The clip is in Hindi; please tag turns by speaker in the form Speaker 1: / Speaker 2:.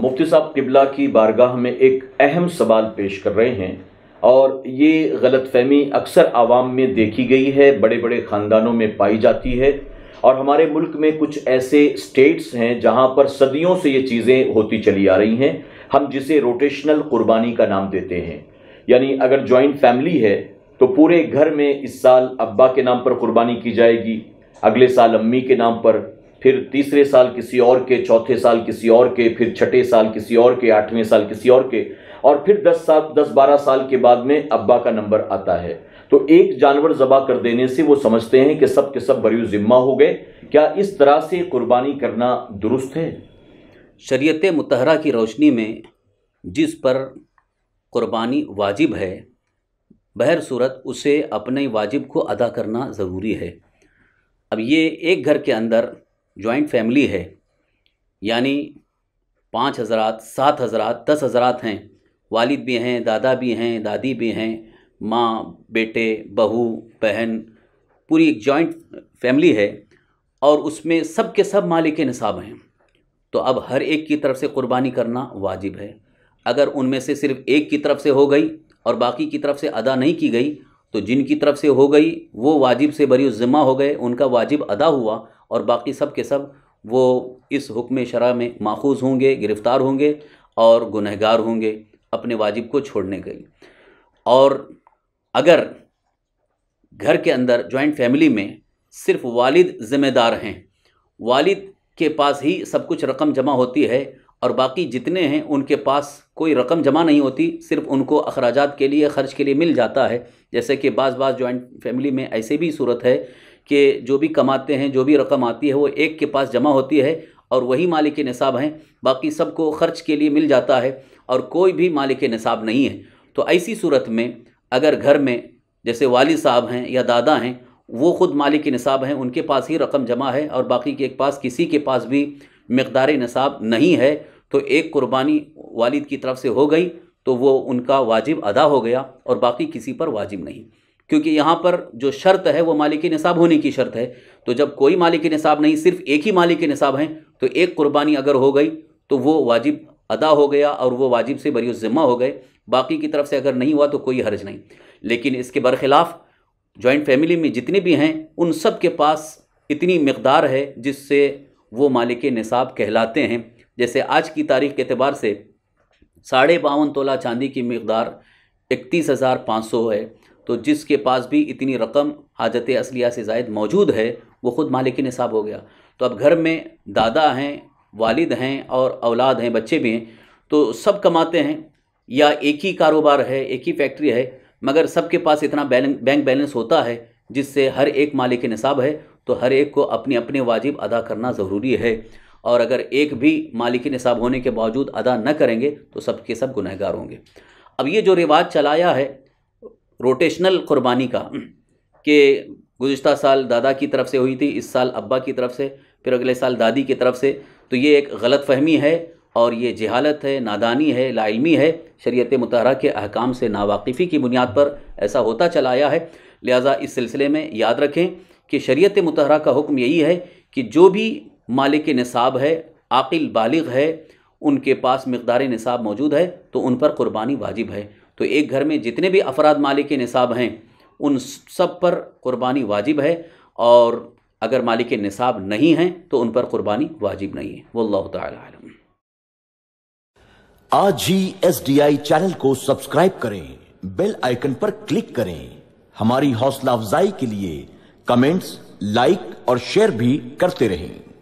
Speaker 1: मुफ्ती साहब किबला की बारगाह में एक अहम सवाल पेश कर रहे हैं और ये गलत फहमी अक्सर आवाम में देखी गई है बड़े बड़े ख़ानदानों में पाई जाती है और हमारे मुल्क में कुछ ऐसे स्टेट्स हैं जहाँ पर सदियों से ये चीज़ें होती चली आ रही हैं हम जिसे रोटेशनल कुर्बानी का नाम देते हैं यानी अगर जॉइंट फैमिली है तो पूरे घर में इस साल अब्बा के नाम पर कुर्बानी की जाएगी अगले साल अम्मी के नाम पर फिर तीसरे साल किसी और के चौथे साल किसी और के फिर छठे साल किसी और के आठवें साल किसी और के और फिर दस साल दस बारह साल के बाद में अब्बा का नंबर आता है तो एक जानवर जबा कर देने से वो समझते हैं कि सब के सब बरयू ज़िम्मा हो गए क्या इस तरह से कुर्बानी करना दुरुस्त है
Speaker 2: शरीत मतहरा की रोशनी में जिस पर कुर्बानी वाजिब है बहर सूरत उसे अपने वाजिब को अदा करना ज़रूरी है अब ये एक घर के अंदर जॉइंट फैमिली है यानी पाँच हज़रात सात हज़रात दस हज़रात हैं वालिद भी हैं दादा भी हैं दादी भी हैं माँ बेटे बहू बहन पूरी एक जॉइंट फैमिली है और उसमें सब के सब मालिक निसाब हैं तो अब हर एक की तरफ से कुर्बानी करना वाजिब है अगर उनमें से सिर्फ एक की तरफ से हो गई और बाकी की तरफ से अदा नहीं की गई तो जिनकी तरफ से हो गई वो वाजिब से बरी ज़िम्मा हो गए उनका वाजिब अदा हुआ और बाकी सब के सब वो इस हुक्म शरा में माखूज होंगे गिरफ़्तार होंगे और गुनहगार होंगे अपने वाजिब को छोड़ने गई और अगर घर के अंदर जॉइंट फैमिली में सिर्फ वालिद ज़िम्मेदार हैं वालिद के पास ही सब कुछ रकम जमा होती है और बाकी जितने हैं उनके पास कोई रकम जमा नहीं होती सिर्फ उनको अखराज के लिए ख़र्च के लिए मिल जाता है जैसे कि बाज़ बाज़ जॉइंट फैमिली में ऐसे भी सूरत है कि जो भी कमाते हैं जो भी रकम आती है वो एक के पास जमा होती है और वही मालिक नसाब हैं बाकी सबको ख़र्च के लिए मिल जाता है और कोई भी मालिक नसाब नहीं है तो ऐसी सूरत में अगर घर में जैसे वाली साहब हैं या दादा हैं वो ख़ुद मालिक नसाब हैं उनके पास ही रकम जमा है और बाकी के पास किसी के पास भी मकदार नसाब नहीं है तो एक कुर्बानी वालिद की तरफ से हो गई तो वो उनका वाजिब अदा हो गया और बाकी किसी पर वाजिब नहीं क्योंकि यहाँ पर जो शर्त है वो मालिक नसाब होने की शर्त है तो जब कोई मालिक नसाब नहीं सिर्फ एक ही मालिक नसाब हैं तो एक कुर्बानी अगर हो गई तो वो वाजिब अदा हो गया और वो वाजिब से बरी ज़िम्मा हो गए बाकी की तरफ से अगर नहीं हुआ तो कोई हर्ज नहीं लेकिन इसके बरखिलाफ़ जॉइंट फैमिली में जितने भी हैं उन सब के पास इतनी मकदार है जिससे वो मालिक निसाब कहलाते हैं जैसे आज की तारीख के अतबार से साढ़े बावन तोला चांदी की मकदार इकतीस हज़ार पाँच सौ है तो जिसके पास भी इतनी रकम हाजत असलिया से जायद मौजूद है वो ख़ुद मालिक निसाब हो गया तो अब घर में दादा हैं वालिद हैं और औलाद हैं बच्चे भी हैं तो सब कमाते हैं या एक ही कारोबार है एक ही फैक्ट्री है मगर सबके पास इतना बैंक बैलेंस होता है जिससे हर एक मालिक निसाब है तो हर एक को अपने अपने वाजिब अदा करना ज़रूरी है और अगर एक भी मालिकी निसाब होने के बावजूद अदा न करेंगे तो सब के सब गुनहगार होंगे अब ये जो रिवाज चलाया है रोटेशनल क़ुरबानी का कि गुज्त साल दादा की तरफ से हुई थी इस साल अब्बा की तरफ से फिर अगले साल दादी की तरफ से तो ये एक गलत फहमी है और ये जहालत है नादानी है लाइलमी है शरीत मतहरा के अहकाम से नावाकफ़ी की बुनियाद पर ऐसा होता चला आया है लिहाजा इस सिलसिले में याद रखें कि शरीयत मतहरा का हुक्म यही है कि जो भी मालिक नसाब है आकिल बालिग है उनके पास मकदार नसाब मौजूद है तो उन पर क़ुरबानी वाजिब है तो एक घर में जितने भी अफराद मालिक नसाब हैं उन सब पर क़ुरबानी वाजिब है और अगर मालिक नसाब नहीं हैं तो उन पर कुर्बानी वाजिब नहीं है वल्ल आलम
Speaker 1: आज ही एस डी आई चैनल को सब्सक्राइब करें बेल आइकन पर क्लिक करें हमारी हौसला अफजाई के लिए कमेंट्स लाइक और शेयर भी करते रहें